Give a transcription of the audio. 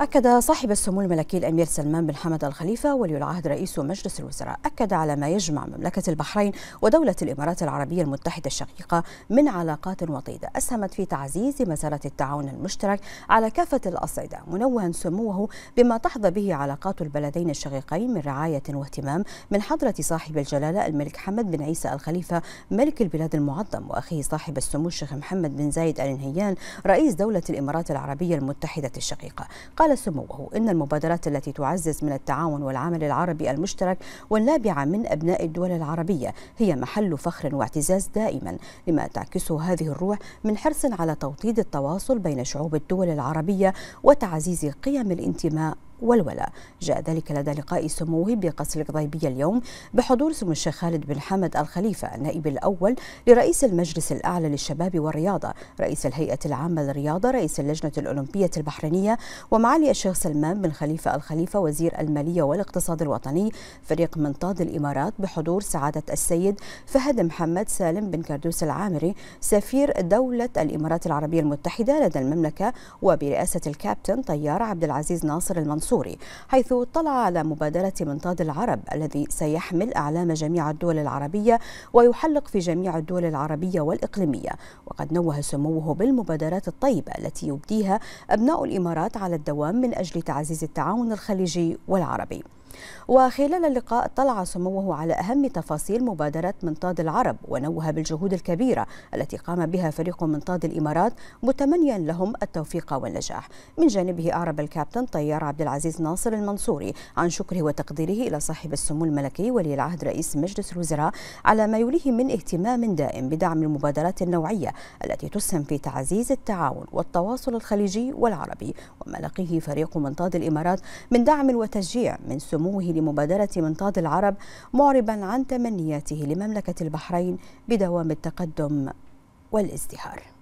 أكد صاحب السمو الملكي الأمير سلمان بن حمد الخليفة ولي العهد رئيس مجلس الوزراء أكد على ما يجمع مملكة البحرين ودولة الإمارات العربية المتحدة الشقيقة من علاقات وطيدة أسهمت في تعزيز مسارة التعاون المشترك على كافة الأصعدة منوها سموه بما تحظى به علاقات البلدين الشقيقين من رعاية واهتمام من حضرة صاحب الجلالة الملك حمد بن عيسى الخليفة ملك البلاد المعظم وأخيه صاحب السمو الشيخ محمد بن زايد آل نهيان رئيس دولة الإمارات العربية المتحدة الشقيقة وقال سموه إن المبادرات التي تعزز من التعاون والعمل العربي المشترك والنابعة من أبناء الدول العربية هي محل فخر واعتزاز دائما لما تعكسه هذه الروح من حرص على توطيد التواصل بين شعوب الدول العربية وتعزيز قيم الانتماء والولاء جاء ذلك لدى لقاء سموه بقصر القضيبية اليوم بحضور سمو الشيخ خالد بن حمد الخليفة النائب الأول لرئيس المجلس الأعلى للشباب والرياضة رئيس الهيئة العامة للرياضة رئيس اللجنة الأولمبية البحرينية ومعالي الشيخ سلمان بن خليفة الخليفة وزير المالية والاقتصاد الوطني فريق منطاد الإمارات بحضور سعادة السيد فهد محمد سالم بن كردوس العامري سفير دولة الإمارات العربية المتحدة لدى المملكة وبرئاسة الكابتن طيار عبد العزيز ناصر المنصور المنصوري حيث اطلع على مبادرة منطاد العرب الذي سيحمل أعلام جميع الدول العربية ويحلق في جميع الدول العربية والإقليمية وقد نوه سموه بالمبادرات الطيبة التي يبديها أبناء الإمارات على الدوام من أجل تعزيز التعاون الخليجي والعربي وخلال اللقاء اطلع سموه على أهم تفاصيل مبادرة منطاد العرب ونوه بالجهود الكبيرة التي قام بها فريق منطاد الإمارات متمنيا لهم التوفيق والنجاح من جانبه أعرب الكابتن طيار عبد العزيز ناصر المنصوري عن شكره وتقديره إلى صاحب السمو الملكي ولي العهد رئيس مجلس الوزراء على ما يوليه من اهتمام دائم بدعم المبادرات النوعية التي تسهم في تعزيز التعاون والتواصل الخليجي والعربي وما لقيه فريق منطاد الإمارات من دعم وتشجيع من سمو سموه لمبادرة منطاد العرب معربا عن تمنياته لمملكة البحرين بدوام التقدم والازدهار